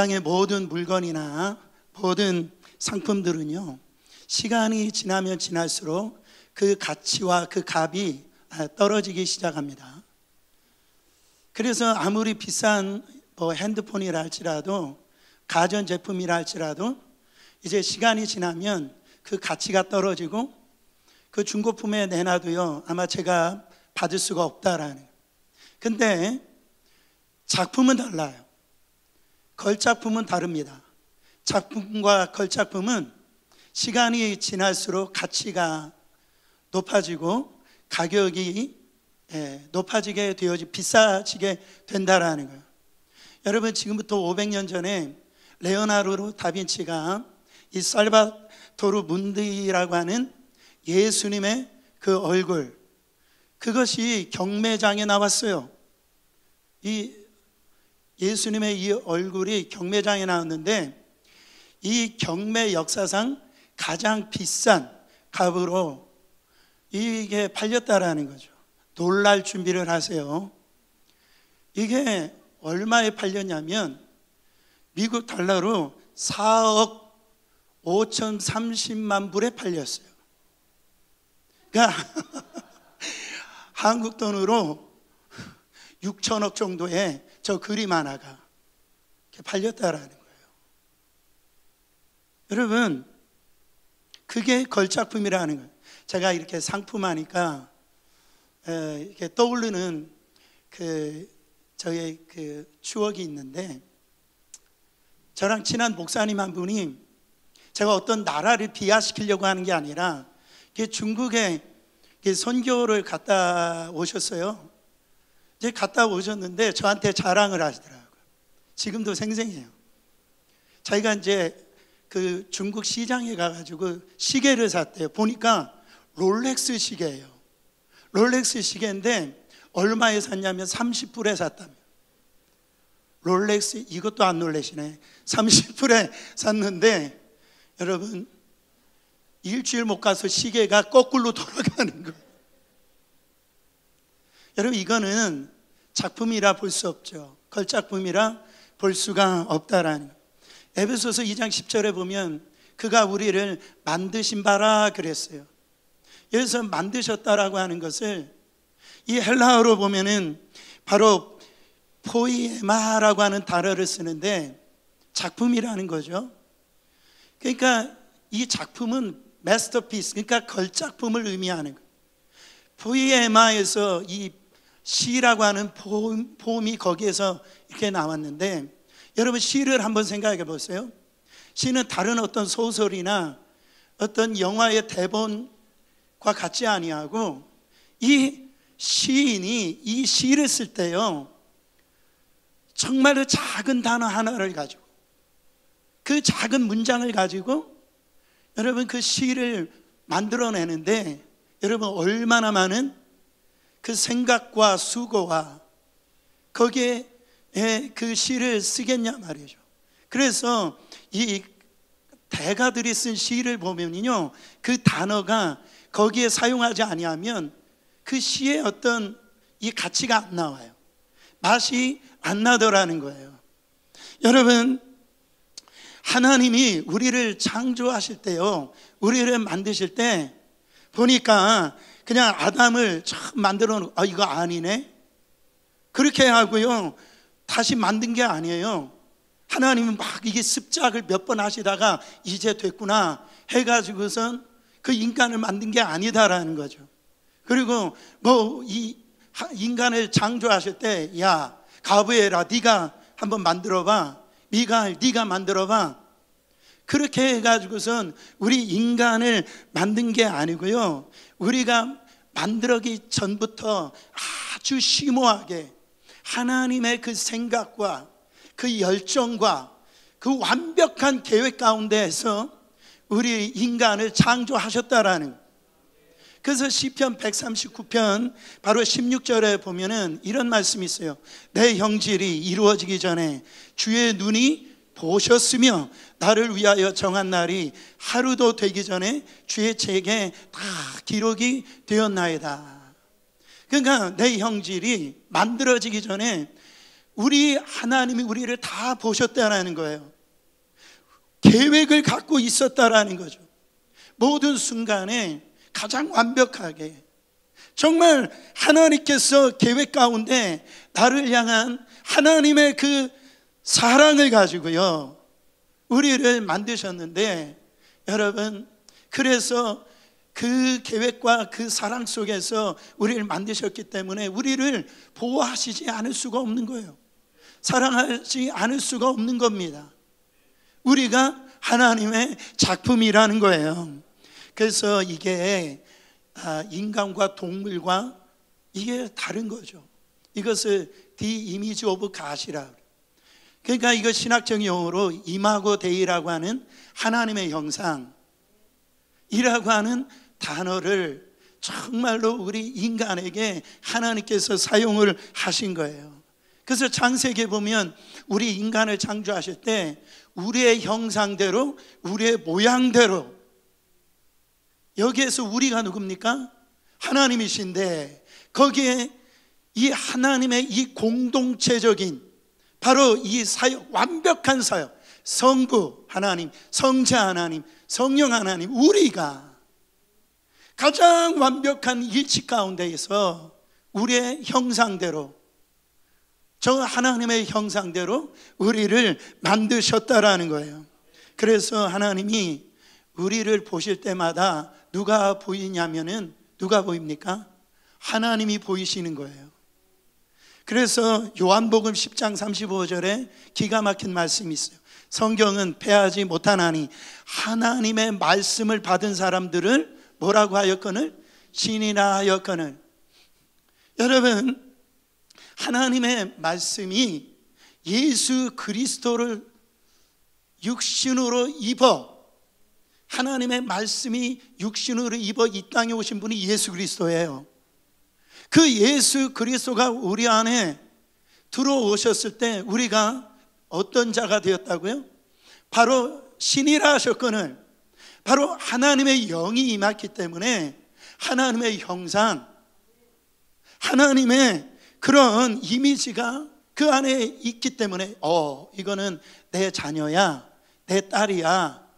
땅의 모든 물건이나 모든 상품들은요, 시간이 지나면 지날수록 그 가치와 그 값이 아, 떨어지기 시작합니다. 그래서 아무리 비싼 뭐 핸드폰이라 할지라도 가전 제품이라 할지라도 이제 시간이 지나면 그 가치가 떨어지고 그 중고품에 내놔도요 아마 제가 받을 수가 없다라는. 근데 작품은 달라요. 걸작품은 다릅니다. 작품과 걸작품은 시간이 지날수록 가치가 높아지고 가격이 예, 높아지게 되어지 비싸지게 된다라는 거예요. 여러분 지금부터 500년 전에 레오나르로 다빈치가 이 살바토르 문디라고 하는 예수님의 그 얼굴 그것이 경매장에 나왔어요. 이 예수님의 이 얼굴이 경매장에 나왔는데 이 경매 역사상 가장 비싼 값으로 이게 팔렸다라는 거죠. 놀랄 준비를 하세요. 이게 얼마에 팔렸냐면 미국 달러로 4억 5,030만 불에 팔렸어요. 그러니까 한국 돈으로 6천억 정도에 저 그림 하나가 팔렸다라는 거예요. 여러분, 그게 걸작품이라는 거예요. 제가 이렇게 상품하니까 에, 이렇게 떠오르는 그 저의 그 추억이 있는데 저랑 친한 목사님 한 분이 제가 어떤 나라를 비하시키려고 하는 게 아니라 중국에 선교를 갔다 오셨어요. 이제 갔다 오셨는데 저한테 자랑을 하시더라고요. 지금도 생생해요. 자기가 이제 그 중국 시장에 가가지고 시계를 샀대요. 보니까 롤렉스 시계예요. 롤렉스 시계인데 얼마에 샀냐면 30불에 샀다 롤렉스 이것도 안 놀래시네. 30불에 샀는데 여러분 일주일 못 가서 시계가 거꾸로 돌아가는 거예요. 여러분 이거는 작품이라 볼 수 없죠. 걸작품이라 볼 수가 없다라는. 에베소서 2장 10절에 보면 그가 우리를 만드신 바라 그랬어요. 여기서 만드셨다라고 하는 것을 이 헬라어로 보면은 바로 포이에마라고 하는 단어를 쓰는데 작품이라는 거죠. 그러니까 이 작품은 마스터피스, 그러니까 걸작품을 의미하는 거예요. 포이에마에서 이 시라고 하는 포음, 포음이 거기에서 이렇게 나왔는데 여러분 시를 한번 생각해 보세요. 시는 다른 어떤 소설이나 어떤 영화의 대본과 같지 아니하고 이 시인이 이 시를 쓸 때요. 정말로 작은 단어 하나를 가지고 그 작은 문장을 가지고 여러분 그 시를 만들어내는데 여러분 얼마나 많은 그 생각과 수고와 거기에 예, 그 시를 쓰겠냐 말이죠. 그래서 이 대가들이 쓴 시를 보면요, 그 단어가 거기에 사용하지 아니하면 그 시의 어떤 이 가치가 안 나와요. 맛이 안 나더라는 거예요. 여러분, 하나님이 우리를 창조하실 때요, 우리를 만드실 때 보니까 그냥 아담을 처음 만들어 놓은아 이거 아니네 그렇게 하고요 다시 만든 게 아니에요 하나님은 막 이게 습작을 몇 번 하시다가 이제 됐구나 해가지고선 그 인간을 만든 게 아니다라는 거죠 그리고 뭐 이 인간을 창조하실 때 야 가브에라 네가 한번 만들어봐 미가 네가 만들어봐 그렇게 해가지고선 우리 인간을 만든 게 아니고요. 우리가 만들기 전부터 아주 심오하게 하나님의 그 생각과 그 열정과 그 완벽한 계획 가운데에서 우리 인간을 창조하셨다라는 그래서 시편 139편 바로 16절에 보면은 이런 말씀이 있어요. 내 형질이 이루어지기 전에 주의 눈이 보셨으며 나를 위하여 정한 날이 하루도 되기 전에 주의 책에 다 기록이 되었나이다. 그러니까 내 형질이 만들어지기 전에 우리 하나님이 우리를 다 보셨다라는 거예요. 계획을 갖고 있었다라는 거죠. 모든 순간에 가장 완벽하게 정말 하나님께서 계획 가운데 나를 향한 하나님의 그 사랑을 가지고요. 우리를 만드셨는데 여러분 그래서 그 계획과 그 사랑 속에서 우리를 만드셨기 때문에 우리를 보호하시지 않을 수가 없는 거예요. 사랑하지 않을 수가 없는 겁니다. 우리가 하나님의 작품이라는 거예요. 그래서 이게 아, 인간과 동물과 이게 다른 거죠. 이것을 디이미지 오브 가시라 고 그러니까 이거 신학적 용어로 임하고 데이라고 하는 하나님의 형상이라고 하는 단어를 정말로 우리 인간에게 하나님께서 사용을 하신 거예요. 그래서 창세기에 보면 우리 인간을 창조하실 때 우리의 형상대로 우리의 모양대로 여기에서 우리가 누굽니까? 하나님이신데 거기에 이 하나님의 이 공동체적인 바로 이 사역, 완벽한 사역. 성부 하나님, 성자 하나님, 성령 하나님, 우리가 가장 완벽한 일치 가운데에서 우리의 형상대로 저 하나님의 형상대로 우리를 만드셨다라는 거예요. 그래서 하나님이 우리를 보실 때마다 누가 보이냐면은 누가 보입니까? 하나님이 보이시는 거예요. 그래서 요한복음 10장 35절에 기가 막힌 말씀이 있어요. 성경은 패하지 못하나니 하나님의 말씀을 받은 사람들을 뭐라고 하였거늘 신이라 하였거늘 여러분 하나님의 말씀이 예수 그리스도를 육신으로 입어 하나님의 말씀이 육신으로 입어 이 땅에 오신 분이 예수 그리스도예요. 그 예수 그리스도가 우리 안에 들어오셨을 때 우리가 어떤 자가 되었다고요? 바로 신이라 하셨거늘 바로 하나님의 영이 임했기 때문에 하나님의 형상 하나님의 그런 이미지가 그 안에 있기 때문에 어 이거는 내 자녀야 내 딸이야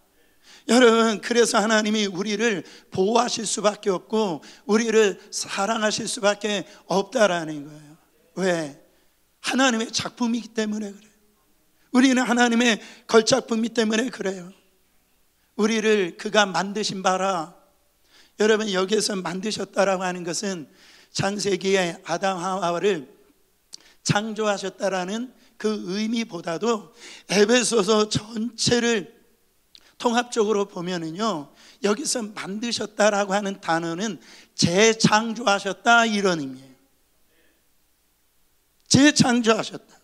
여러분, 그래서 하나님이 우리를 보호하실 수밖에 없고, 우리를 사랑하실 수밖에 없다라는 거예요. 왜? 하나님의 작품이기 때문에 그래요. 우리는 하나님의 걸작품이 때문에 그래요. 우리를 그가 만드신 바라. 여러분, 여기에서 만드셨다라고 하는 것은 창세기에 아담 하와를 창조하셨다라는 그 의미보다도 에베소서 전체를 통합적으로 보면은요, 여기서 만드셨다라고 하는 단어는 재창조하셨다 이런 의미예요. 재창조하셨다.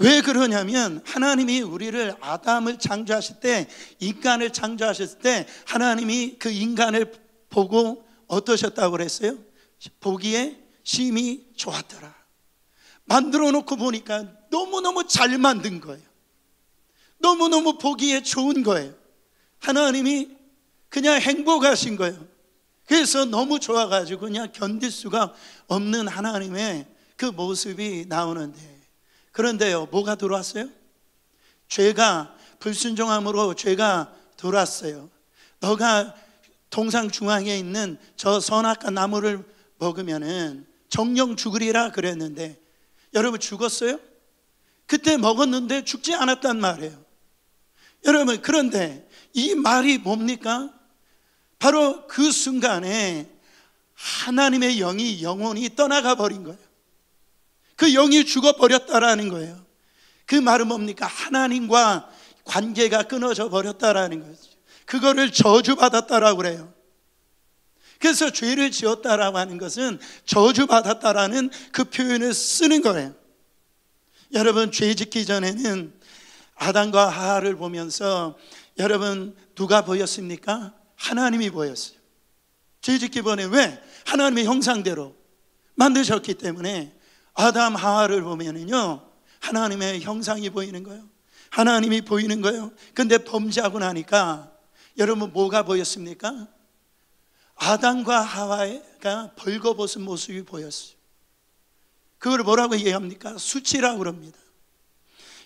왜 그러냐면 하나님이 우리를 아담을 창조하실 때 인간을 창조하셨을 때 하나님이 그 인간을 보고 어떠셨다고 그랬어요? 보기에 심히 좋았더라. 만들어 놓고 보니까 너무너무 잘 만든 거예요. 너무너무 보기에 좋은 거예요. 하나님이 그냥 행복하신 거예요. 그래서 너무 좋아가지고 그냥 견딜 수가 없는 하나님의 그 모습이 나오는데. 그런데요, 뭐가 들어왔어요? 죄가, 불순종함으로 죄가 들어왔어요. 너가 동상 중앙에 있는 저 선악과 나무를 먹으면은 정령 죽으리라 그랬는데 여러분 죽었어요? 그때 먹었는데 죽지 않았단 말이에요. 여러분, 그런데 이 말이 뭡니까? 바로 그 순간에 하나님의 영이 영혼이 떠나가 버린 거예요. 그 영이 죽어버렸다라는 거예요. 그 말은 뭡니까? 하나님과 관계가 끊어져 버렸다라는 거죠. 그거를 저주받았다라고 그래요. 그래서 죄를 지었다라고 하는 것은 저주받았다라는 그 표현을 쓰는 거예요. 여러분, 죄 짓기 전에는 아담과 하하를 보면서 여러분 누가 보였습니까? 하나님이 보였어요. 죄짓기번에 왜? 하나님의 형상대로 만드셨기 때문에 아담 하하를 보면은요 하나님의 형상이 보이는 거예요. 하나님이 보이는 거예요. 근데 범죄하고 나니까 여러분 뭐가 보였습니까? 아담과 하와가 벌거벗은 모습이 보였어요. 그걸 뭐라고 얘기합니까? 수치라고 그럽니다.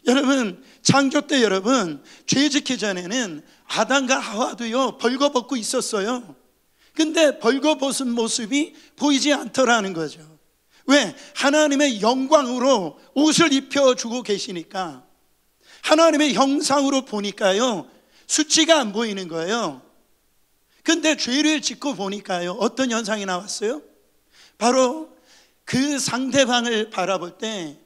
여러분 창조 때 여러분 죄 짓기 전에는 아담과 하와도요 벌거벗고 있었어요. 근데 벌거벗은 모습이 보이지 않더라는 거죠. 왜? 하나님의 영광으로 옷을 입혀주고 계시니까 하나님의 형상으로 보니까요 수치가 안 보이는 거예요. 근데 죄를 짓고 보니까요 어떤 현상이 나왔어요? 바로 그 상대방을 바라볼 때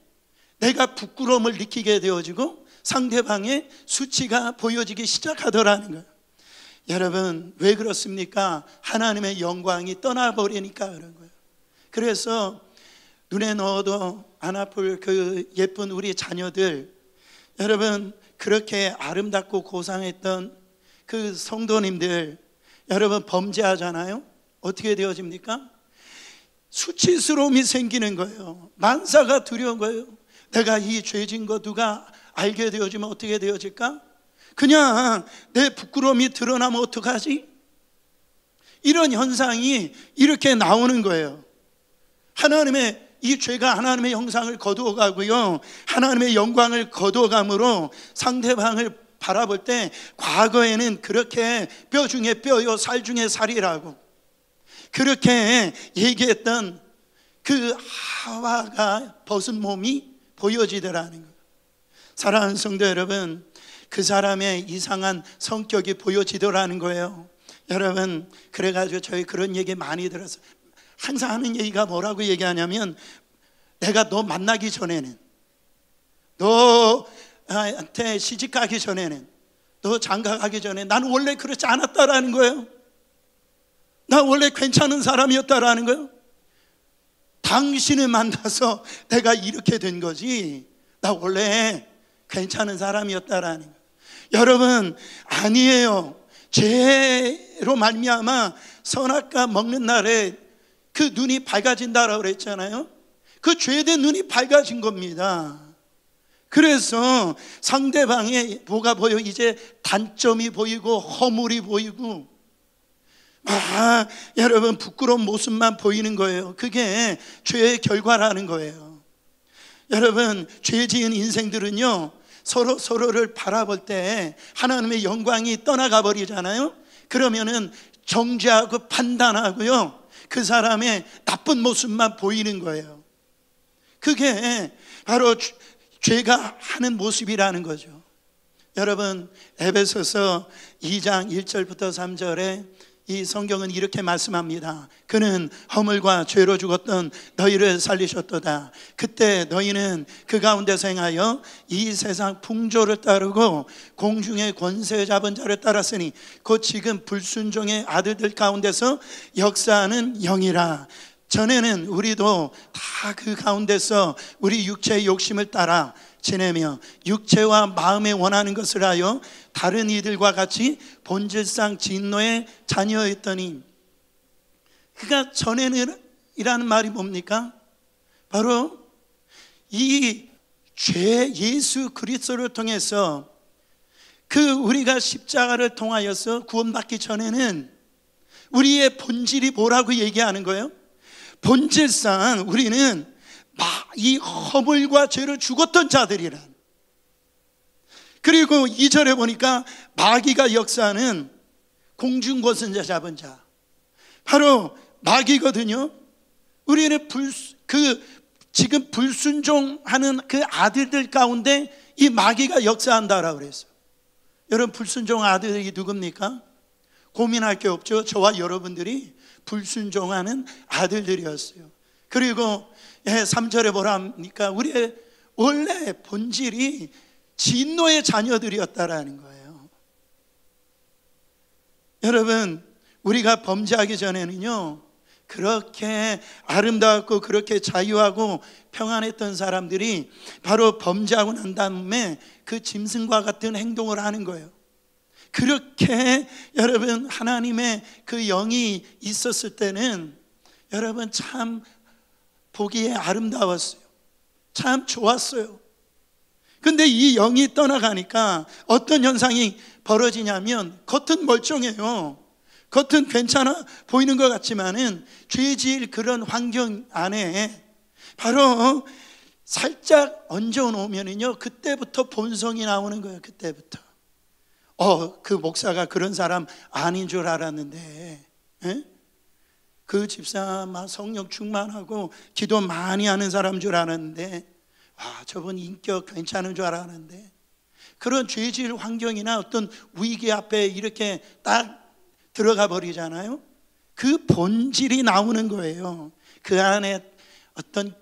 내가 부끄러움을 느끼게 되어지고 상대방의 수치가 보여지기 시작하더라는 거예요. 여러분, 왜 그렇습니까? 하나님의 영광이 떠나버리니까 그런 거예요. 그래서 눈에 넣어도 안 아플 그 예쁜 우리 자녀들, 여러분, 그렇게 아름답고 고상했던 그 성도님들, 여러분 범죄하잖아요? 어떻게 되어집니까? 수치스러움이 생기는 거예요. 만사가 두려운 거예요. 내가 이 죄진 거 누가 알게 되어지면 어떻게 되어질까? 그냥 내 부끄러움이 드러나면 어떡하지? 이런 현상이 이렇게 나오는 거예요. 하나님의 이 죄가 하나님의 형상을 거두어가고요. 하나님의 영광을 거두어감으로 상대방을 바라볼 때 과거에는 그렇게 뼈 중에 뼈요 살 중에 살이라고 그렇게 얘기했던 그 하와가 벗은 몸이 보여지더라는 거예요. 사랑하는 성도 여러분, 그 사람의 이상한 성격이 보여지더라는 거예요. 여러분, 그래가지고 저희 그런 얘기 많이 들어요 항상 하는 얘기가 뭐라고 얘기하냐면, 내가 너 만나기 전에는, 너한테 시집 가기 전에는, 너 장가 가기 전에, 나는 원래 그렇지 않았다라는 거예요. 나 원래 괜찮은 사람이었다라는 거예요. 당신을 만나서 내가 이렇게 된 거지. 나 원래 괜찮은 사람이었다라는 여러분 아니에요. 죄로 말미암아 선악과 먹는 날에 그 눈이 밝아진다라고 그랬잖아요. 그 죄된 눈이 밝아진 겁니다. 그래서 상대방의 뭐가 보여? 이제 단점이 보이고 허물이 보이고 아, 여러분 부끄러운 모습만 보이는 거예요. 그게 죄의 결과라는 거예요. 여러분 죄 지은 인생들은요 서로 서로를 바라볼 때 하나님의 영광이 떠나가 버리잖아요. 그러면은 정죄하고 판단하고요 그 사람의 나쁜 모습만 보이는 거예요. 그게 바로 죄가 하는 모습이라는 거죠. 여러분 에베소서 2장 1절부터 3절에 이 성경은 이렇게 말씀합니다. 그는 허물과 죄로 죽었던 너희를 살리셨도다. 그때 너희는 그 가운데서 하여이 세상 풍조를 따르고 공중의 권세 잡은 자를 따랐으니 곧 지금 불순종의 아들들 가운데서 역사하는 영이라. 전에는 우리도 다 그 가운데서 우리 육체의 욕심을 따라 지내며 육체와 마음에 원하는 것을 하여 다른 이들과 같이 본질상 진노의 자녀였더니 그가 전에는이라는 말이 뭡니까? 바로 이 죄 예수 그리스도를 통해서 그 우리가 십자가를 통하여서 구원받기 전에는 우리의 본질이 뭐라고 얘기하는 거예요? 본질상 우리는 이 허물과 죄를 죽었던 자들이란. 그리고 2절에 보니까 마귀가 역사하는 공중고선자 잡은 자. 바로 마귀거든요. 우리는 불, 그, 지금 불순종하는 그 아들들 가운데 이 마귀가 역사한다라고 그랬어요. 여러분, 불순종 아들이 누굽니까? 고민할 게 없죠. 저와 여러분들이 불순종하는 아들들이었어요. 그리고 3절에 예, 보라 니까 우리의 원래 본질이 진노의 자녀들이었다라는 거예요. 여러분, 우리가 범죄하기 전에는요, 그렇게 아름답고 그렇게 자유하고 평안했던 사람들이 바로 범죄하고 난 다음에 그 짐승과 같은 행동을 하는 거예요. 그렇게 여러분 하나님의 그 영이 있었을 때는 여러분 참 보기에 아름다웠어요. 참 좋았어요. 근데 이 영이 떠나가니까 어떤 현상이 벌어지냐면 겉은 멀쩡해요. 겉은 괜찮아 보이는 것 같지만은 죄질 그런 환경 안에 바로 살짝 얹어 놓으면은요 그때부터 본성이 나오는 거예요. 그때부터 어그 목사가 그런 사람 아닌 줄 알았는데 에? 그 집사만 성령 충만하고 기도 많이 하는 사람 줄아는데와 저분 인격 괜찮은 줄 알았는데 그런 죄질 환경이나 어떤 위기 앞에 이렇게 딱 들어가 버리잖아요. 그 본질이 나오는 거예요. 그 안에 어떤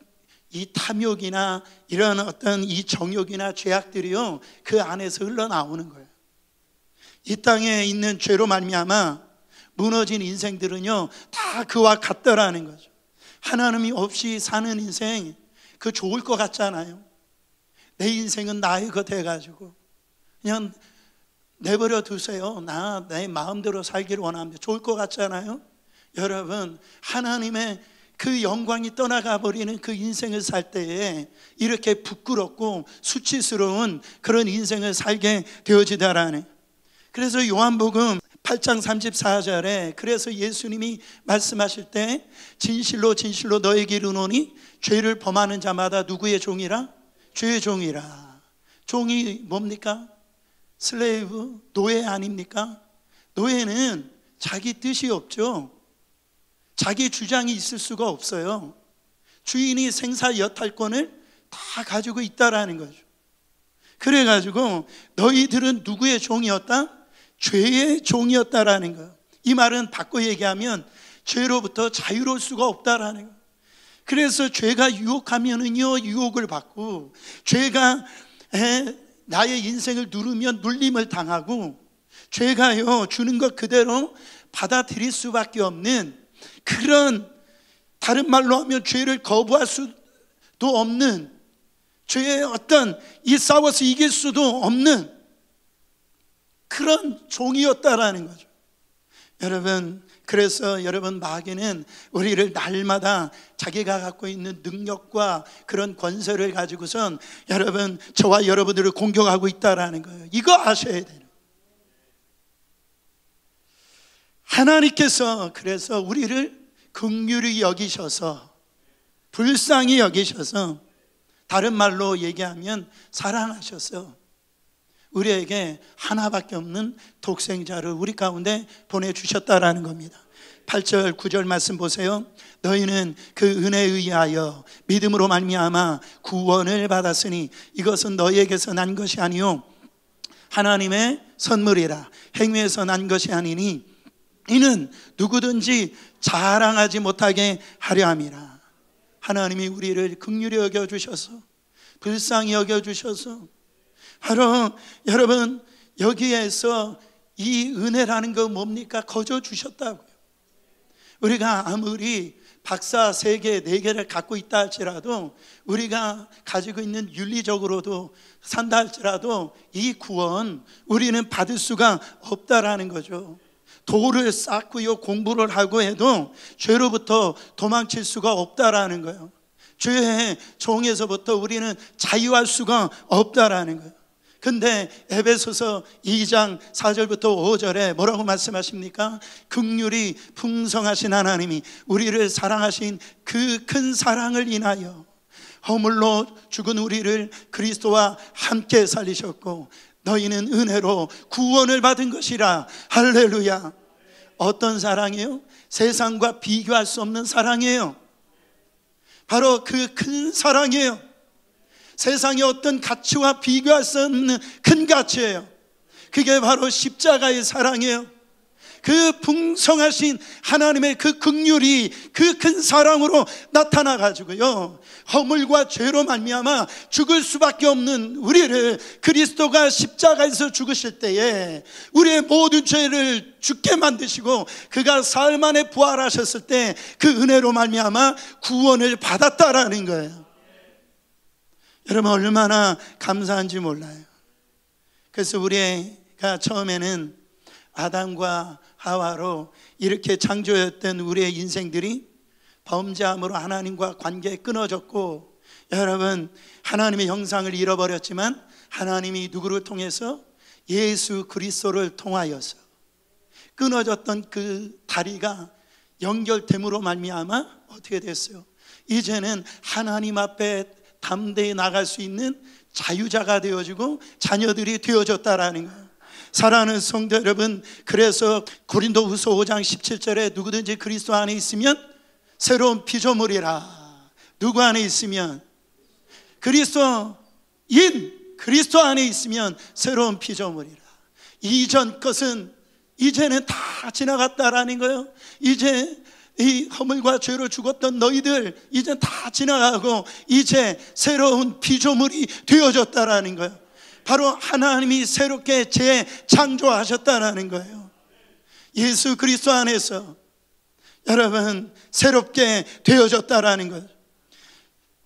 이 탐욕이나 이런 어떤 이 정욕이나 죄악들이요 그 안에서 흘러나오는 거예요. 이 땅에 있는 죄로 말미암아 무너진 인생들은요, 다 그와 같더라는 거죠. 하나님이 없이 사는 인생, 그 좋을 것 같잖아요. 내 인생은 나의 것 해가지고. 그냥 내버려 두세요. 나, 내 마음대로 살기를 원합니다. 좋을 것 같잖아요. 여러분, 하나님의 그 영광이 떠나가 버리는 그 인생을 살 때에 이렇게 부끄럽고 수치스러운 그런 인생을 살게 되어지다라네. 그래서 요한복음 8장 34절에 그래서 예수님이 말씀하실 때 진실로 진실로 너에게 이르노니 죄를 범하는 자마다 누구의 종이라? 죄의 종이라. 종이 뭡니까? 슬레이브, 노예 아닙니까? 노예는 자기 뜻이 없죠. 자기 주장이 있을 수가 없어요. 주인이 생사 여탈권을 다 가지고 있다라는 거죠. 그래가지고 너희들은 누구의 종이었다? 죄의 종이었다라는 거예요. 이 말은 바꿔 얘기하면 죄로부터 자유로울 수가 없다라는 거예요. 그래서 죄가 유혹하면은요, 유혹을 받고, 죄가 에, 나의 인생을 누르면 눌림을 당하고, 죄가요, 주는 것 그대로 받아들일 수밖에 없는 그런, 다른 말로 하면 죄를 거부할 수도 없는, 죄의 어떤, 이 싸워서 이길 수도 없는 그런 종이었다라는 거죠. 여러분, 그래서 여러분 마귀는 우리를 날마다 자기가 갖고 있는 능력과 그런 권세를 가지고선 여러분 저와 여러분들을 공격하고 있다라는 거예요. 이거 아셔야 돼요. 하나님께서 그래서 우리를 긍휼히 여기셔서 불쌍히 여기셔서 다른 말로 얘기하면 사랑하셔서 우리에게 하나밖에 없는 독생자를 우리 가운데 보내주셨다라는 겁니다. 8절 9절 말씀 보세요. 너희는 그 은혜에 의하여 믿음으로 말미암아 구원을 받았으니 이것은 너희에게서 난 것이 아니요 하나님의 선물이라 행위에서 난 것이 아니니 이는 누구든지 자랑하지 못하게 하려 함이라. 하나님이 우리를 긍휼히 여겨 주셔서 불쌍히 여겨 주셔서 바로 여러분 여기에서 이 은혜라는 거 뭡니까? 거저 주셨다고요. 우리가 아무리 박사 세 개, 네 개를 갖고 있다 할지라도 우리가 가지고 있는 윤리적으로도 산다 할지라도 이 구원 우리는 받을 수가 없다라는 거죠. 도를 쌓고요, 공부를 하고 해도 죄로부터 도망칠 수가 없다라는 거예요. 죄의 종에서부터 우리는 자유할 수가 없다라는 거예요. 근데 에베소서 2장 4절부터 5절에 뭐라고 말씀하십니까? 극률이 풍성하신 하나님이 우리를 사랑하신 그 큰 사랑을 인하여 허물로 죽은 우리를 그리스도와 함께 살리셨고 너희는 은혜로 구원을 받은 것이라 할렐루야 어떤 사랑이요? 세상과 비교할 수 없는 사랑이에요 바로 그 큰 사랑이에요 세상의 어떤 가치와 비교할 수 없는 큰 가치예요. 그게 바로 십자가의 사랑이에요. 그 풍성하신 하나님의 그 극률이 그 큰 사랑으로 나타나 가지고요. 허물과 죄로 말미암아 죽을 수밖에 없는 우리를 그리스도가 십자가에서 죽으실 때에 우리의 모든 죄를 죽게 만드시고 그가 사흘 만에 부활하셨을 때 그 은혜로 말미암아 구원을 받았다라는 거예요. 여러분 얼마나 감사한지 몰라요. 그래서 우리가 처음에는 아담과 하와로 이렇게 창조였던 우리의 인생들이 범죄함으로 하나님과 관계 끊어졌고 여러분 하나님의 형상을 잃어버렸지만 하나님이 누구를 통해서 예수 그리스도를 통하여서 끊어졌던 그 다리가 연결됨으로 말미암아 어떻게 됐어요? 이제는 하나님 앞에 담대히 나갈 수 있는 자유자가 되어지고 자녀들이 되어졌다라는 거예요. 사랑하는 성도 여러분, 그래서 고린도 후서 5장 17절에 누구든지 그리스도 안에 있으면 새로운 피조물이라. 누구 안에 있으면? 그리스도인, 그리스도 안에 있으면 새로운 피조물이라. 이전 것은 이제는 다 지나갔다라는 거예요. 이제 이 허물과 죄로 죽었던 너희들 이제 다 지나가고 이제 새로운 피조물이 되어졌다라는 거예요. 바로 하나님이 새롭게 재창조하셨다라는 거예요. 예수 그리스도 안에서 여러분 새롭게 되어졌다라는 거예요.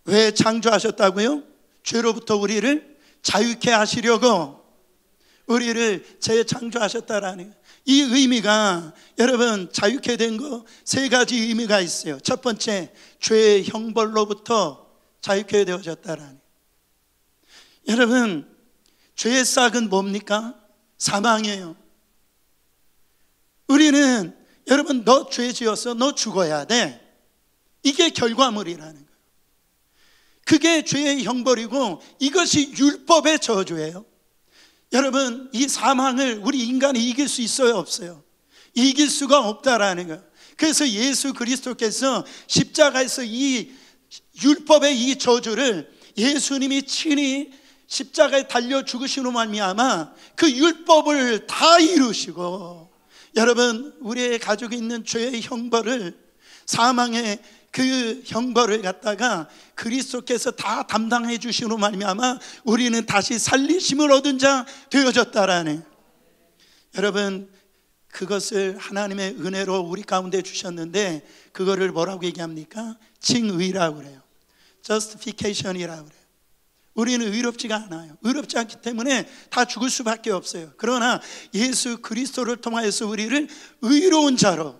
왜 창조하셨다고요? 죄로부터 우리를 자유케 하시려고 우리를 재창조하셨다라는 거예요. 이 의미가 여러분 자유케 된 거 세 가지 의미가 있어요. 첫 번째 죄의 형벌로부터 자유케 되어졌다라는. 여러분 죄의 싹은 뭡니까? 사망이에요. 우리는 여러분 너 죄지어너 죽어야 돼. 이게 결과물이라는 거예요. 그게 죄의 형벌이고 이것이 율법의 저주예요. 여러분, 이 사망을 우리 인간이 이길 수 있어요, 없어요? 이길 수가 없다라는 거 그래서 예수 그리스도께서 십자가에서 이 율법의 이 저주를 예수님이 친히 십자가에 달려 죽으시로 말미암아 그 율법을 다 이루시고 여러분 우리의 가지고 있는 죄의 형벌을 사망의 그 형벌을 갖다가 그리스도께서 다 담당해 주시로 말미암아 우리는 다시 살리심을 얻은 자 되어졌다라네. 여러분 그것을 하나님의 은혜로 우리 가운데 주셨는데 그거를 뭐라고 얘기합니까? 칭의라고 그래요. justification이라고 그래요. 우리는 의롭지가 않아요. 의롭지 않기 때문에 다 죽을 수밖에 없어요. 그러나 예수 그리스도를 통하여서 우리를 의로운 자로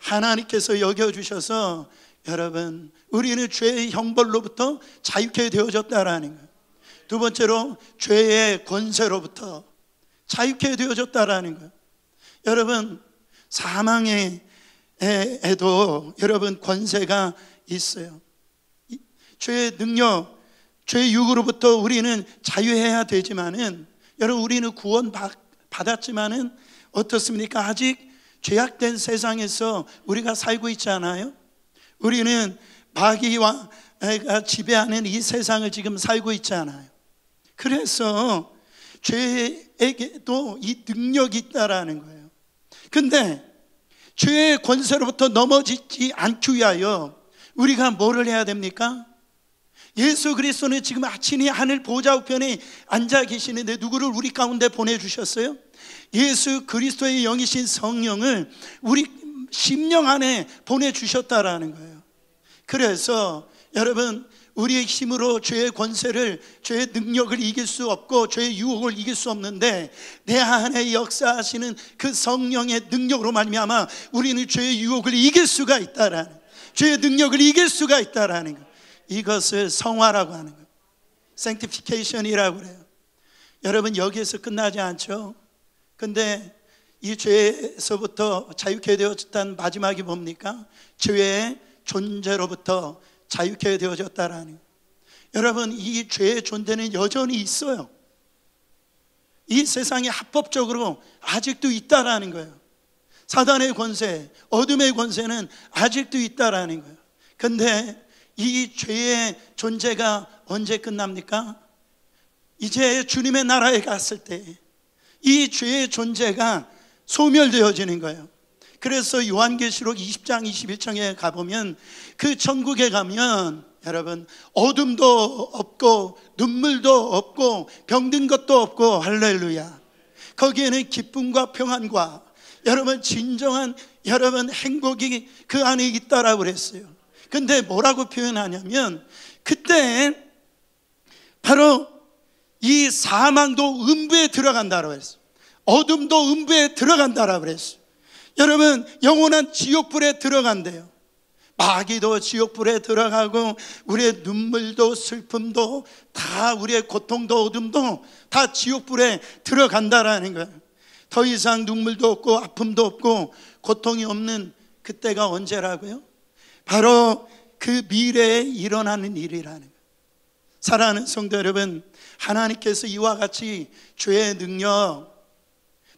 하나님께서 여겨주셔서 여러분, 우리는 죄의 형벌로부터 자유케 되어졌다라는 거예요. 두 번째로 죄의 권세로부터 자유케 되어졌다라는 거예요. 여러분, 사망에도 여러분 권세가 있어요. 죄의 능력, 죄의 육으로부터 우리는 자유해야 되지만은 여러분 우리는 구원 받았지만은 어떻습니까? 아직 죄악된 세상에서 우리가 살고 있지 않아요? 우리는 마귀와 지배하는 이 세상을 지금 살고 있지 않아요. 그래서 죄에게도 이 능력이 있다라는 거예요. 근데 죄의 권세로부터 넘어지지 않기 위하여 우리가 뭐를 해야 됩니까? 예수 그리스도는 지금 아침이 하늘 보좌 우편에 앉아 계시는데 누구를 우리 가운데 보내주셨어요? 예수 그리스도의 영이신 성령을 우리 심령 안에 보내주셨다라는 거예요. 그래서 여러분 우리의 힘으로 죄의 권세를, 죄의 능력을 이길 수 없고, 죄의 유혹을 이길 수 없는데, 내 안에 역사하시는 그 성령의 능력으로 말미암아 우리는 죄의 유혹을 이길 수가 있다라는, 죄의 능력을 이길 수가 있다라는 것. 이것을 성화라고 하는 것. sanctification이라고 그래요. 여러분, 여기에서 끝나지 않죠? 근데 이 죄에서부터 자유케 되었다는 마지막이 뭡니까? 죄의 존재로부터 자유케 되어졌다라는 여러분 이 죄의 존재는 여전히 있어요. 이 세상에 합법적으로 아직도 있다라는 거예요. 사단의 권세, 어둠의 권세는 아직도 있다라는 거예요. 근데 이 죄의 존재가 언제 끝납니까? 이제 주님의 나라에 갔을 때 이 죄의 존재가 소멸되어지는 거예요. 그래서 요한계시록 20장 21장에 가보면 그 천국에 가면 여러분 어둠도 없고 눈물도 없고 병든 것도 없고 할렐루야 거기에는 기쁨과 평안과 여러분 진정한 여러분 행복이 그 안에 있다라고 그랬어요 근데 뭐라고 표현하냐면 그때 바로 이 사망도 음부에 들어간다라고 그랬어요 어둠도 음부에 들어간다라고 그랬어요 여러분 영원한 지옥불에 들어간대요. 마귀도 지옥불에 들어가고 우리의 눈물도 슬픔도 다 우리의 고통도 어둠도 다 지옥불에 들어간다라는 거예요. 더 이상 눈물도 없고 아픔도 없고 고통이 없는 그때가 언제라고요? 바로 그 미래에 일어나는 일이라는 거예요. 사랑하는 성도 여러분, 하나님께서 이와 같이 죄의 능력,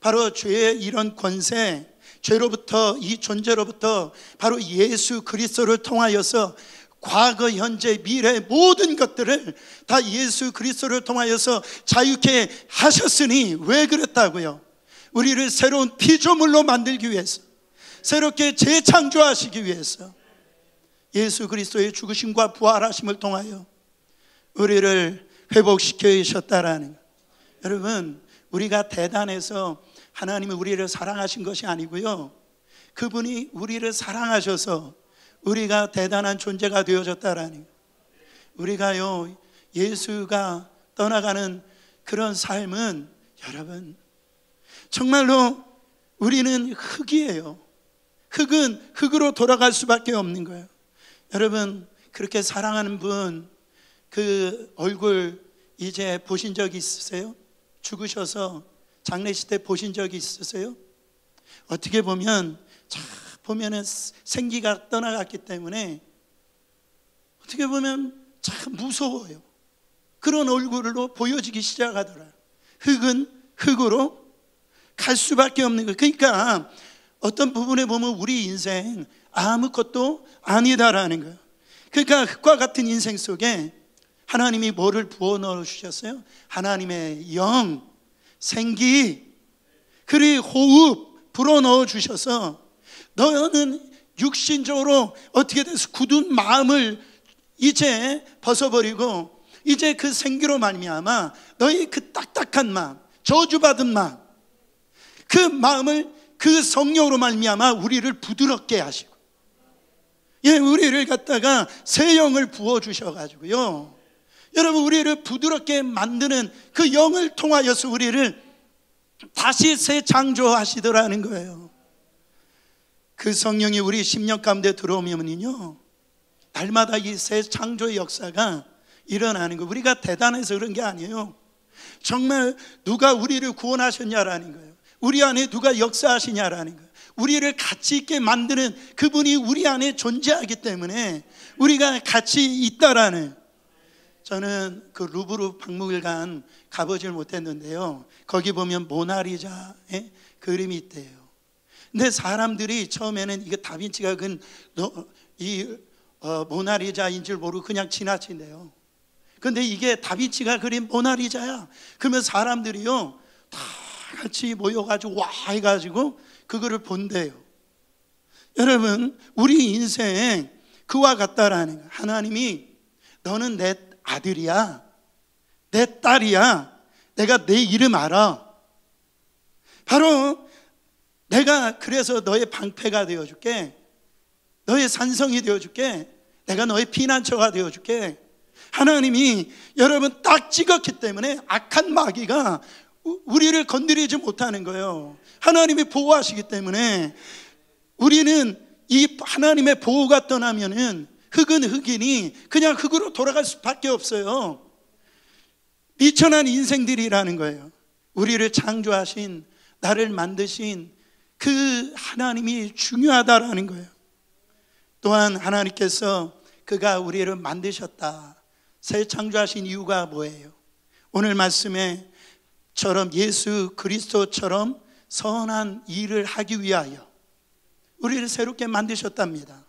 바로 죄의 이런 권세, 죄로부터 이 존재로부터 바로 예수 그리스도를 통하여서 과거, 현재, 미래 모든 것들을 다 예수 그리스도를 통하여서 자유케 하셨으니 왜 그랬다고요? 우리를 새로운 피조물로 만들기 위해서 새롭게 재창조하시기 위해서 예수 그리스도의 죽으심과 부활하심을 통하여 우리를 회복시켜 주셨다라는 여러분, 우리가 대단해서 하나님이 우리를 사랑하신 것이 아니고요. 그분이 우리를 사랑하셔서 우리가 대단한 존재가 되어졌다라니. 우리가요, 예수가 떠나가는 그런 삶은 여러분, 정말로 우리는 흙이에요. 흙은 흙으로 돌아갈 수밖에 없는 거예요. 여러분, 그렇게 사랑하는 분, 그 얼굴 이제 보신 적 있으세요? 죽으셔서 장례식 때 보신 적이 있으세요? 어떻게 보면 참 보면은 생기가 떠나갔기 때문에 어떻게 보면 참 무서워요. 그런 얼굴로 보여지기 시작하더라. 흙은 흙으로 갈 수밖에 없는 거. 그러니까 어떤 부분에 보면 우리 인생 아무것도 아니다라는 거 그러니까 흙과 같은 인생 속에 하나님이 뭐를 부어 넣어 셨어요 하나님의 영, 생기, 그리 호흡 불어넣어 주셔서 너는 육신적으로 어떻게 돼서 굳은 마음을 이제 벗어버리고 이제 그 생기로 말미암아 너희 그 딱딱한 마음, 저주받은 마음, 그 마음을 그 성령으로 말미암아 우리를 부드럽게 하시고, 예, 우리를 갖다가 새 영을 부어 주셔 가지고요. 여러분 우리를 부드럽게 만드는 그 영을 통하여서 우리를 다시 새 창조하시더라는 거예요. 그 성령이 우리 심령 가운데 들어오면요. 날마다 이 새 창조의 역사가 일어나는 거예요. 우리가 대단해서 그런 게 아니에요. 정말 누가 우리를 구원하셨냐라는 거예요. 우리 안에 누가 역사하시냐라는 거예요. 우리를 가치 있게 만드는 그분이 우리 안에 존재하기 때문에 우리가 가치 있다라는 저는 그 루브르 박물관 가보질 못했는데요. 거기 보면 모나리자의 예? 그림이 있대요. 근데 사람들이 처음에는 이거 다빈치가 그이 어, 모나리자인 줄 모르고 그냥 지나친대요. 근데 이게 다빈치가 그린 모나리자야. 그러면 사람들이요 다 같이 모여가지고 와 해가지고 그거를 본대요. 여러분 우리 인생 그와 같다라는 거 하나님이 너는 내 아들이야. 내 딸이야. 내가 내 이름 알아. 바로 내가 그래서 너의 방패가 되어줄게. 너의 산성이 되어줄게. 내가 너의 피난처가 되어줄게. 하나님이 여러분 딱 찍었기 때문에 악한 마귀가 우리를 건드리지 못하는 거예요. 하나님이 보호하시기 때문에 우리는 이 하나님의 보호가 떠나면은 흙은 흙이니 그냥 흙으로 돌아갈 수밖에 없어요. 미천한 인생들이라는 거예요. 우리를 창조하신, 나를 만드신 그 하나님이 중요하다라는 거예요. 또한 하나님께서 그가 우리를 만드셨다. 새 창조하신 이유가 뭐예요? 오늘 말씀에 처럼 예수 그리스도처럼 선한 일을 하기 위하여 우리를 새롭게 만드셨답니다.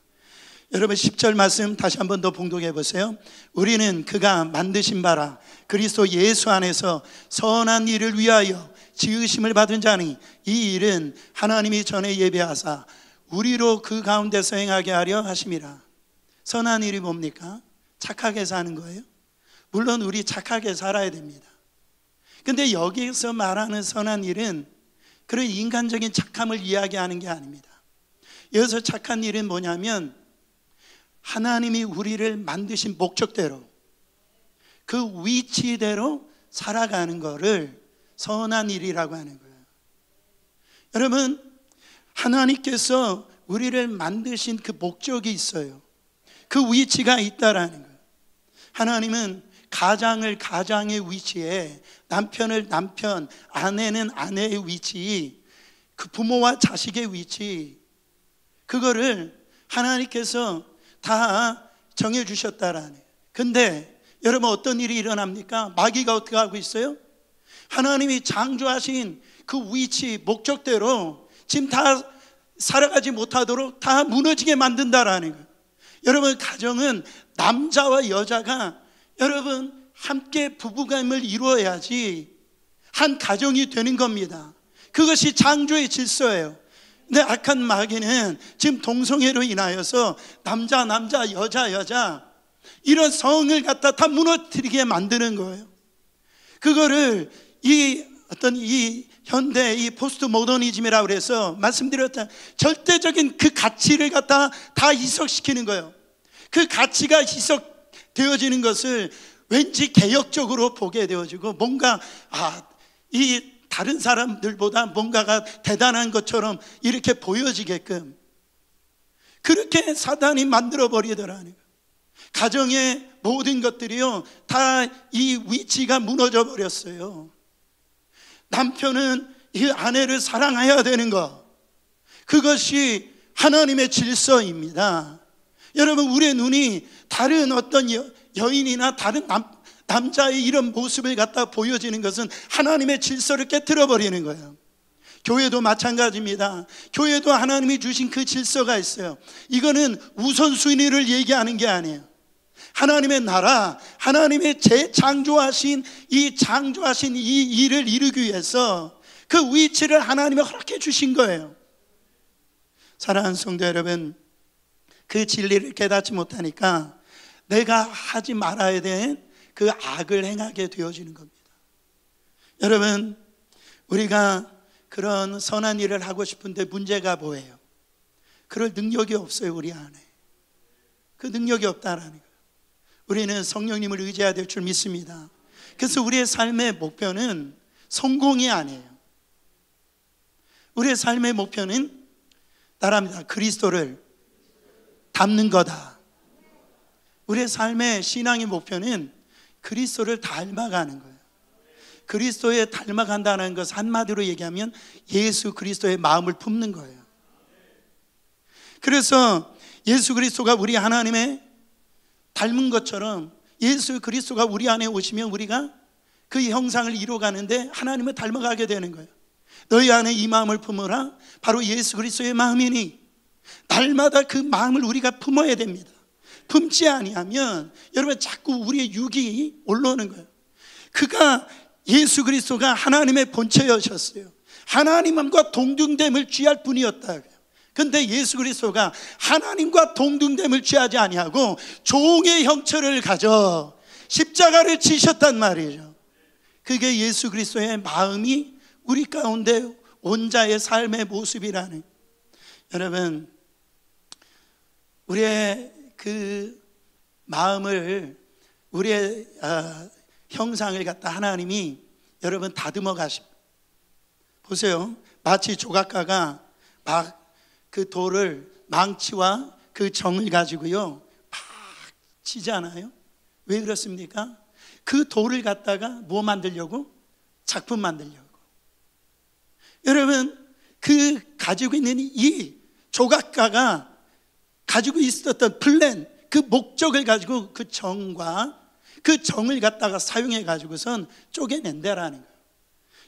여러분 10절 말씀 다시 한 번 더 봉독해 보세요. 우리는 그가 만드신 바라 그리스도 예수 안에서 선한 일을 위하여 지으심을 받은 자니 이 일은 하나님이 전에 예배하사 우리로 그 가운데서 행하게 하려 하심이라. 선한 일이 뭡니까? 착하게 사는 거예요. 물론 우리 착하게 살아야 됩니다. 근데 여기서 말하는 선한 일은 그런 인간적인 착함을 이야기하는 게 아닙니다. 여기서 착한 일은 뭐냐면 하나님이 우리를 만드신 목적대로 그 위치대로 살아가는 것을 선한 일이라고 하는 거예요. 여러분, 하나님께서 우리를 만드신 그 목적이 있어요. 그 위치가 있다라는 거예요. 하나님은 가장을 가장의 위치에 남편을 남편, 아내는 아내의 위치, 그 부모와 자식의 위치, 그거를 하나님께서 다 정해주셨다라는. 근데 여러분 어떤 일이 일어납니까? 마귀가 어떻게 하고 있어요? 하나님이 창조하신 그 위치, 목적대로 지금 다 살아가지 못하도록 다 무너지게 만든다라는 거예요. 여러분, 가정은 남자와 여자가 여러분 함께 부부감을 이루어야지 한 가정이 되는 겁니다. 그것이 창조의 질서예요. 근데 악한 마귀는 지금 동성애로 인하여서 남자, 남자, 여자, 여자 이런 성을 갖다 다 무너뜨리게 만드는 거예요. 그거를 이 어떤 이 현대 이 포스트 모더니즘이라고 그래서 말씀드렸던 절대적인 그 가치를 갖다 다 희석시키는 거예요. 그 가치가 희석되어지는 것을 왠지 개혁적으로 보게 되어지고 뭔가 아, 이 다른 사람들보다 뭔가가 대단한 것처럼 이렇게 보여지게끔 그렇게 사단이 만들어 버리더라는 거 가정의 모든 것들이요 다 이 위치가 무너져 버렸어요. 남편은 이 아내를 사랑해야 되는 것. 그것이 하나님의 질서입니다. 여러분 우리의 눈이 다른 어떤 여, 여인이나 다른 남, 남자의 이런 모습을 갖다 보여지는 것은 하나님의 질서를 깨뜨려 버리는 거예요. 교회도 마찬가지입니다. 교회도 하나님이 주신 그 질서가 있어요. 이거는 우선순위를 얘기하는 게 아니에요. 하나님의 나라, 하나님의 재창조하신 이 창조하신 이 일을 이루기 위해서 그 위치를 하나님이 허락해 주신 거예요. 사랑하는 성도 여러분, 그 진리를 깨닫지 못하니까 내가 하지 말아야 된그 악을 행하게 되어지는 겁니다. 여러분, 우리가 그런 선한 일을 하고 싶은데 문제가 뭐예요? 그럴 능력이 없어요, 우리 안에. 그 능력이 없다라는 거예요. 우리는 성령님을 의지해야 될 줄 믿습니다. 그래서 우리의 삶의 목표는 성공이 아니에요. 우리의 삶의 목표는 나랍니다. 그리스도를 담는 거다. 우리의 삶의 신앙의 목표는 그리스도를 닮아가는 거예요. 그리스도에 닮아간다는 것 한마디로 얘기하면 예수 그리스도의 마음을 품는 거예요. 그래서 예수 그리스도가 우리 하나님의 닮은 것처럼 예수 그리스도가 우리 안에 오시면 우리가 그 형상을 이루어가는데 하나님을 닮아가게 되는 거예요. 너희 안에 이 마음을 품어라. 바로 예수 그리스도의 마음이니 날마다 그 마음을 우리가 품어야 됩니다. 품지 아니하면 여러분 자꾸 우리의 육이 올라오는 거예요. 그가 예수 그리스도가 하나님의 본체여셨어요. 하나님과 동등됨을 취할 뿐이었다. 근데 예수 그리스도가 하나님과 동등됨을 취하지 아니하고 종의 형체를 가져 십자가를 지셨단 말이죠. 그게 예수 그리스도의 마음이 우리 가운데 온자의 삶의 모습이라는 여러분 우리의 그 마음을 우리의 어, 형상을 갖다 하나님이 여러분 다듬어 가십니다. 보세요. 마치 조각가가 막 그 돌을 망치와 그 정을 가지고요. 막 치잖아요. 왜 그렇습니까? 그 돌을 갖다가 뭐 만들려고? 작품 만들려고. 여러분, 그 가지고 있는 이 조각가가 가지고 있었던 플랜, 그 목적을 가지고 그 정과 그 정을 갖다가 사용해 가지고선 쪼개낸다라는 거예요.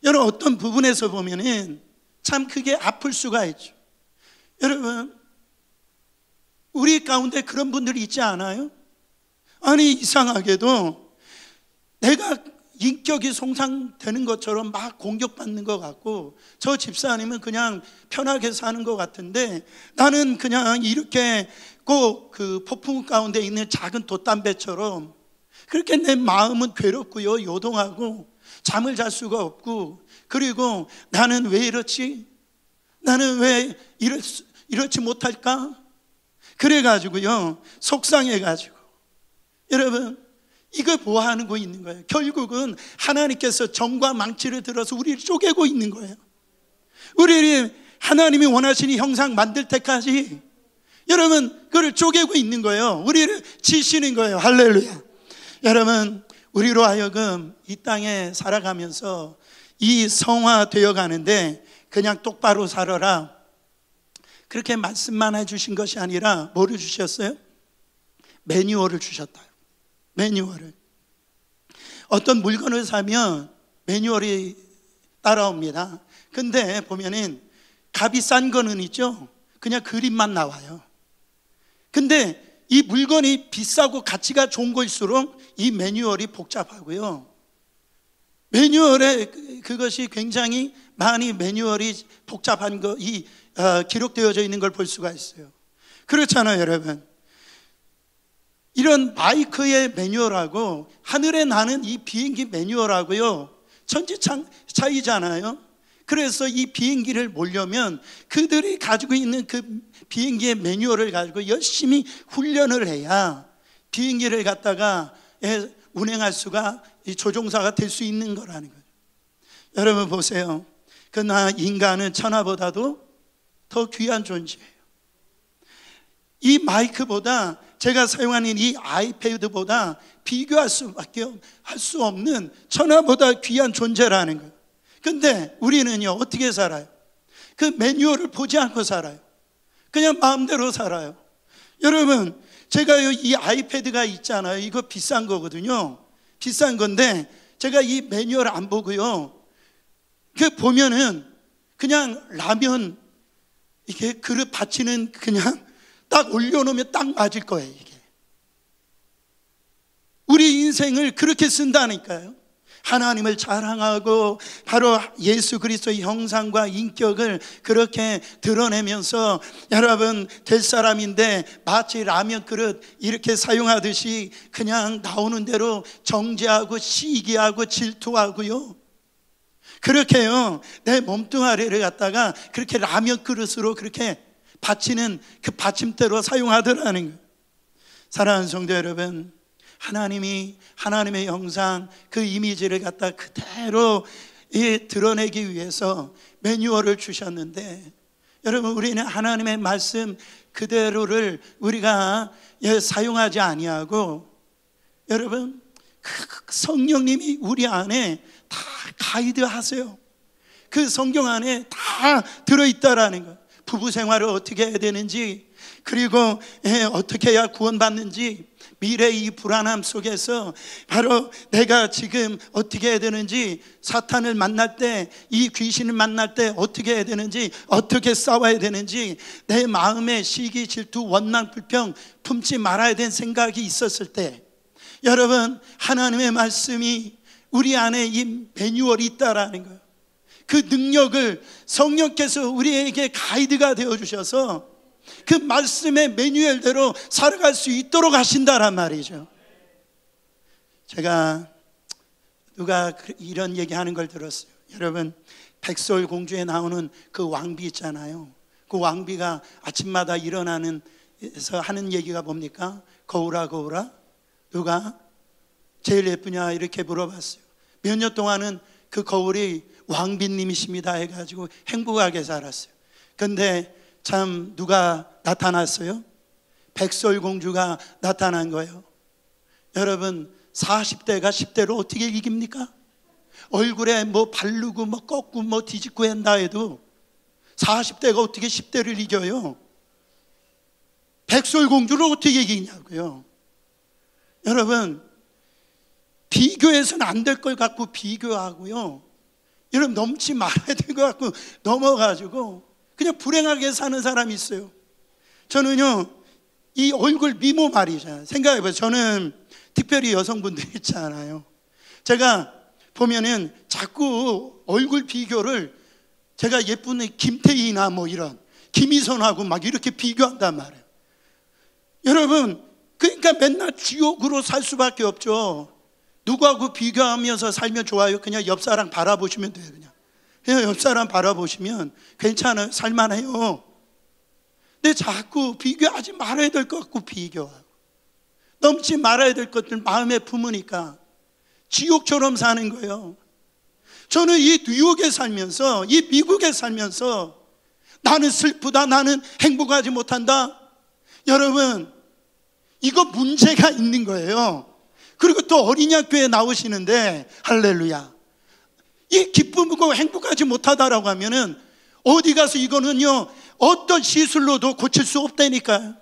여러분 어떤 부분에서 보면은 참 크게 아플 수가 있죠. 여러분 우리 가운데 그런 분들이 있지 않아요? 아니 이상하게도 내가 인격이 송상되는 것처럼 막 공격받는 것 같고 저 집사님은 그냥 편하게 사는 것 같은데 나는 그냥 이렇게 꼭 그 폭풍 가운데 있는 작은 돛담배처럼 그렇게 내 마음은 괴롭고요 요동하고 잠을 잘 수가 없고 그리고 나는 왜 이렇지? 나는 왜 이렇, 이렇지 못할까? 그래가지고요 속상해가지고 여러분 이걸 보호하는 거 있는 거예요. 결국은 하나님께서 정과 망치를 들어서 우리를 쪼개고 있는 거예요. 우리를 하나님이 원하시니 형상 만들 때까지 여러분 그를 쪼개고 있는 거예요. 우리를 치시는 거예요. 할렐루야. 여러분 우리로 하여금 이 땅에 살아가면서 이 성화 되어 가는데 그냥 똑바로 살아라. 그렇게 말씀만 해주신 것이 아니라 뭐를 주셨어요? 매뉴얼을 주셨다. 매뉴얼을. 어떤 물건을 사면 매뉴얼이 따라옵니다. 근데 보면은 값이 싼 거는 있죠. 그냥 그림만 나와요. 근데 이 물건이 비싸고 가치가 좋은 거일수록 이 매뉴얼이 복잡하고요. 매뉴얼에 그, 그것이 굉장히 많이 매뉴얼이 복잡한 거, 이 어, 기록되어져 있는 걸 볼 수가 있어요. 그렇잖아요, 여러분. 이런 바이크의 매뉴얼하고 하늘에 나는 이 비행기 매뉴얼하고요. 천지창 차이잖아요. 그래서 이 비행기를 몰려면 그들이 가지고 있는 그 비행기의 매뉴얼을 가지고 열심히 훈련을 해야 비행기를 갖다가 운행할 수가 조종사가 될 수 있는 거라는 거예요. 여러분 보세요. 그러나 인간은 천하보다도 더 귀한 존재예요. 이 마이크보다 제가 사용하는 이 아이패드보다 비교할 수밖에 할 수 없는 천하보다 귀한 존재라는 거예요. 근데 우리는요, 어떻게 살아요? 그 매뉴얼을 보지 않고 살아요. 그냥 마음대로 살아요. 여러분, 제가 이 아이패드가 있잖아요. 이거 비싼 거거든요. 비싼 건데, 제가 이 매뉴얼 안 보고요. 그 보면은 그냥 라면, 이게 그릇 받치는 그냥 딱 올려놓으면 딱 맞을 거예요, 이게. 우리 인생을 그렇게 쓴다니까요. 하나님을 자랑하고 바로 예수 그리스도의 형상과 인격을 그렇게 드러내면서 여러분 될 사람인데 마치 라면 그릇 이렇게 사용하듯이 그냥 나오는 대로 정죄하고 시기하고 질투하고요. 그렇게요. 내 몸뚱아리를 갖다가 그렇게 라면 그릇으로 그렇게 바치는 그 받침대로 사용하더라는 거예요. 사랑하는 성도 여러분, 하나님이 하나님의 영상 그 이미지를 갖다 그대로 이 드러내기 위해서 매뉴얼을 주셨는데 여러분 우리는 하나님의 말씀 그대로를 우리가 예, 사용하지 아니하고 여러분 그 성령님이 우리 안에 다 가이드하세요. 그 성경 안에 다 들어 있다라는 거. 부부 생활을 어떻게 해야 되는지 그리고 예, 어떻게 해야 구원받는지 미래의 이 불안함 속에서 바로 내가 지금 어떻게 해야 되는지 사탄을 만날 때 이 귀신을 만날 때 어떻게 해야 되는지 어떻게 싸워야 되는지 내 마음에 시기 질투 원망 불평 품지 말아야 된 생각이 있었을 때 여러분 하나님의 말씀이 우리 안에 이 매뉴얼이 있다라는 거예요. 그 능력을 성령께서 우리에게 가이드가 되어 주셔서 그 말씀의 매뉴얼대로 살아갈 수 있도록 하신다란 말이죠. 제가 누가 그 이런 얘기하는 걸 들었어요. 여러분 백설 공주에 나오는 그 왕비 있잖아요. 그 왕비가 아침마다 일어나는 에서 하는 얘기가 뭡니까? 거울아 거울아 누가 제일 예쁘냐 이렇게 물어봤어요. 몇 년 동안은 그 거울이 왕비님이십니다 해가지고 행복하게 살았어요. 근데 참 누가 나타났어요? 백설공주가 나타난 거예요. 여러분, 40대가 1 0대로 어떻게 이깁니까? 얼굴에 뭐 바르고 뭐 꺾고 뭐 뒤집고 한다 해도 40대가 어떻게 10대를 이겨요? 백설공주를 어떻게 이기냐고요. 여러분, 비교해서는 안 될 걸 갖고 비교하고요. 여러분 넘지 말아야 될 것 같고 넘어가지고 그냥 불행하게 사는 사람이 있어요. 저는요 이 얼굴 미모 말이잖아요. 생각해보요 저는 특별히 여성분들 있잖아요. 제가 보면은 자꾸 얼굴 비교를 제가 예쁜 김태희나 뭐 이런 김희선하고 막 이렇게 비교한단 말이에요. 여러분, 그러니까 맨날 지옥으로 살 수밖에 없죠. 누구하고 그 비교하면서 살면 좋아요? 그냥 옆 사람 바라보시면 돼요, 그냥. 그냥 옆 사람 바라보시면 괜찮아요. 살만해요. 근데 자꾸 비교하지 말아야 될 것 같고 비교하고. 넘지 말아야 될 것들 마음에 품으니까 지옥처럼 사는 거예요. 저는 이 뉴욕에 살면서, 이 미국에 살면서 나는 슬프다, 나는 행복하지 못한다. 여러분, 이거 문제가 있는 거예요. 그리고 또 어린이 학교에 나오시는데 할렐루야. 이 기쁨과 행복하지 못하다라고 하면은 어디 가서 이거는요 어떤 시술로도 고칠 수 없다니까요.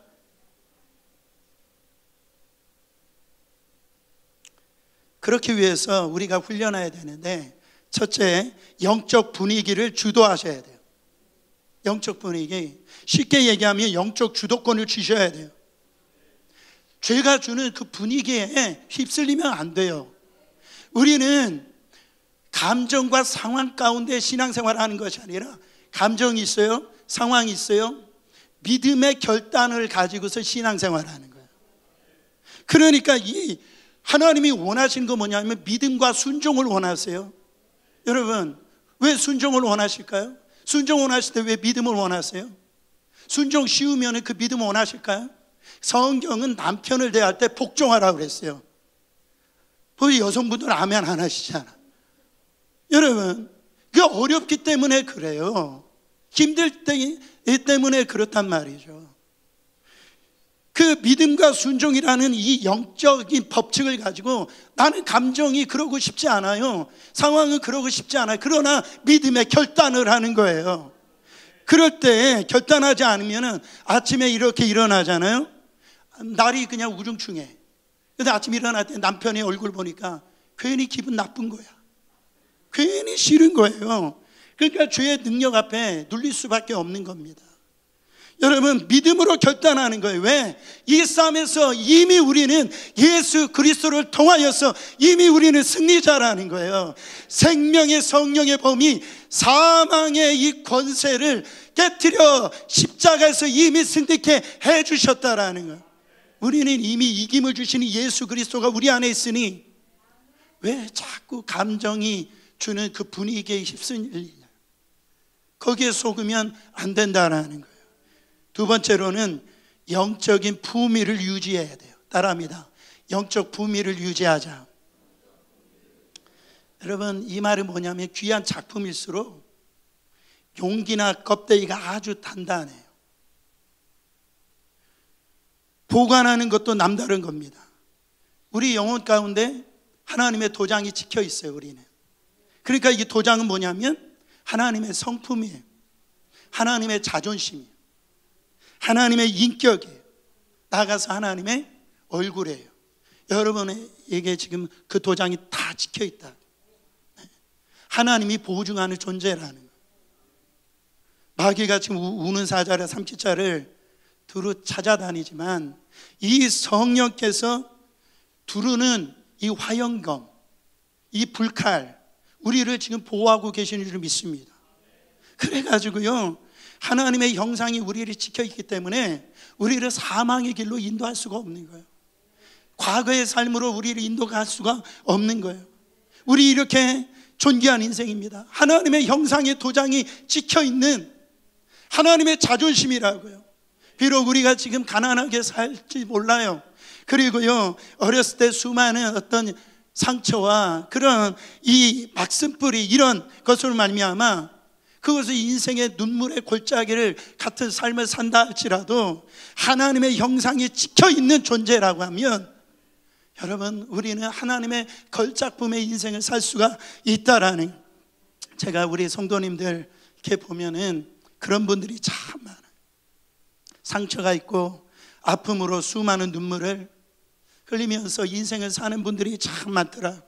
그렇게 위해서 우리가 훈련해야 되는데 첫째 영적 분위기를 주도하셔야 돼요. 영적 분위기 쉽게 얘기하면 영적 주도권을 주셔야 돼요. 제가 주는 그 분위기에 휩쓸리면 안 돼요. 우리는 감정과 상황 가운데 신앙생활 하는 것이 아니라 감정이 있어요. 상황이 있어요. 믿음의 결단을 가지고서 신앙생활 하는 거예요. 그러니까 이 하나님이 원하시는 거 뭐냐면 믿음과 순종을 원하세요. 여러분, 왜 순종을 원하실까요? 순종 원하실 때 왜 믿음을 원하세요? 순종 쉬우면 그 믿음 원하실까요? 성경은 남편을 대할 때 복종하라고 그랬어요. 우리 그 여성분들 아멘 안 하시잖아. 여러분, 그 어렵기 때문에 그래요. 힘들 때 때문에 그렇단 말이죠. 그 믿음과 순종이라는 이 영적인 법칙을 가지고 나는 감정이 그러고 싶지 않아요. 상황은 그러고 싶지 않아요. 그러나 믿음의 결단을 하는 거예요. 그럴 때 결단하지 않으면 아침에 이렇게 일어나잖아요. 날이 그냥 우중충해. 근데 아침 일어날 때 남편의 얼굴 보니까 괜히 기분 나쁜 거야. 괜히 싫은 거예요. 그러니까 죄의 능력 앞에 눌릴 수밖에 없는 겁니다. 여러분 믿음으로 결단하는 거예요. 왜? 이 싸움에서 이미 우리는 예수 그리스도를 통하여서 이미 우리는 승리자라는 거예요. 생명의 성령의 범위 사망의 이 권세를 깨뜨려 십자가에서 이미 승리케 해 주셨다라는 거예요. 우리는 이미 이김을 주시는 예수 그리스도가 우리 안에 있으니 왜 자꾸 감정이 주는 그 분위기에 휩쓸리냐. 거기에 속으면 안 된다라는 거예요. 두 번째로는 영적인 품위를 유지해야 돼요. 따라합니다. 영적 품위를 유지하자. 여러분, 이 말은 뭐냐면 귀한 작품일수록 용기나 껍데기가 아주 단단해요. 보관하는 것도 남다른 겁니다. 우리 영혼 가운데 하나님의 도장이 찍혀 있어요, 우리는. 그러니까 이 도장은 뭐냐면 하나님의 성품이에요. 하나님의 자존심이에요. 하나님의 인격이에요. 나가서 하나님의 얼굴이에요. 여러분에게 지금 그 도장이 다 찍혀 있다. 네. 하나님이 보증하는 존재라는 거예요. 마귀가 지금 우는 사자를 삼키자를 두루 찾아다니지만 이 성령께서 두루는 이 화영검, 이 불칼, 우리를 지금 보호하고 계시는 줄 믿습니다. 그래가지고요, 하나님의 형상이 우리를 지켜있기 때문에 우리를 사망의 길로 인도할 수가 없는 거예요. 과거의 삶으로 우리를 인도할 수가 없는 거예요. 우리 이렇게 존귀한 인생입니다. 하나님의 형상의 도장이 찍혀 있는 하나님의 자존심이라고요. 비록 우리가 지금 가난하게 살지 몰라요. 그리고요, 어렸을 때 수많은 어떤 상처와 그런 이 박슴뿌리 이런 것을 말미암아 그것을 인생의 눈물의 골짜기를 같은 삶을 산다 할지라도 하나님의 형상이 찍혀 있는 존재라고 하면 여러분 우리는 하나님의 걸작품의 인생을 살 수가 있다라는 제가 우리 성도님들 이렇게 보면은 그런 분들이 참많아 상처가 있고 아픔으로 수많은 눈물을 흘리면서 인생을 사는 분들이 참 많더라.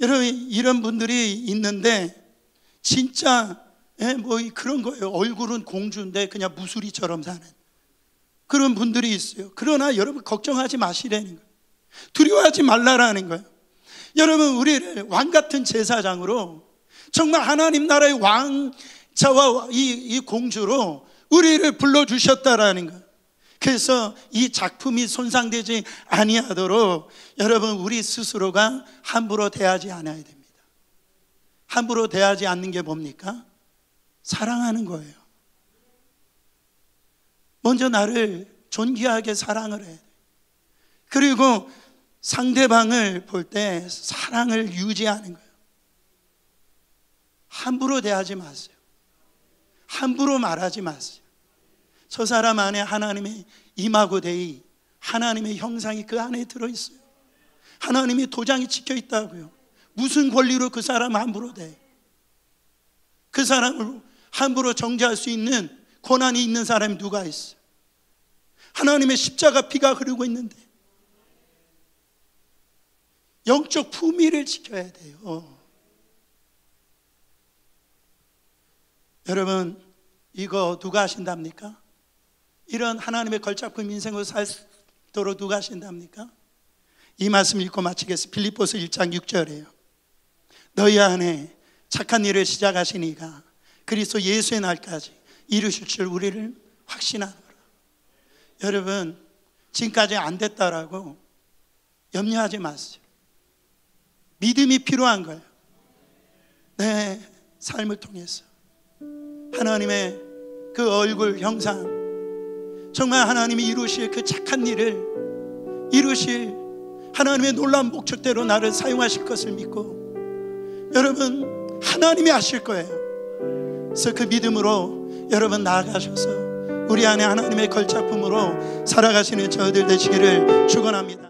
여러분, 이런 분들이 있는데, 진짜, 예, 뭐 그런 거예요. 얼굴은 공주인데 그냥 무수리처럼 사는. 그런 분들이 있어요. 그러나 여러분, 걱정하지 마시라는 거예요. 두려워하지 말라라는 거예요. 여러분, 우리를 왕 같은 제사장으로 정말 하나님 나라의 왕자와 이, 이 공주로 우리를 불러주셨다라는 거. 그래서 이 작품이 손상되지 아니하도록 여러분 우리 스스로가 함부로 대하지 않아야 됩니다. 함부로 대하지 않는 게 뭡니까? 사랑하는 거예요. 먼저 나를 존귀하게 사랑을 해. 그리고 상대방을 볼 때 사랑을 유지하는 거예요. 함부로 대하지 마세요. 함부로 말하지 마세요. 저 사람 안에 하나님의 이마고데이 하나님의 형상이 그 안에 들어있어요. 하나님의 도장이 찍혀 있다고요. 무슨 권리로 그 사람 함부로 돼? 그 사람을 함부로 정죄할 수 있는 권한이 있는 사람이 누가 있어? 하나님의 십자가 피가 흐르고 있는데 영적 품위를 지켜야 돼요. 여러분 이거 누가 하신답니까? 이런 하나님의 걸작품 인생을 살도록 누가 하신답니까? 이 말씀 읽고 마치겠습니다. 빌립보서 1장 6절이에요. 너희 안에 착한 일을 시작하시니가 그리스도 예수의 날까지 이루실 줄 우리를 확신하노라. 여러분 지금까지 안 됐다라고 염려하지 마세요. 믿음이 필요한 거예요. 내 삶을 통해서 하나님의 그 얼굴 형상 정말 하나님이 이루실 그 착한 일을 이루실 하나님의 놀라운 목적대로 나를 사용하실 것을 믿고 여러분 하나님이 하실 거예요. 그래서 그 믿음으로 여러분 나아가셔서 우리 안에 하나님의 걸작품으로 살아가시는 저들 되시기를 축원합니다.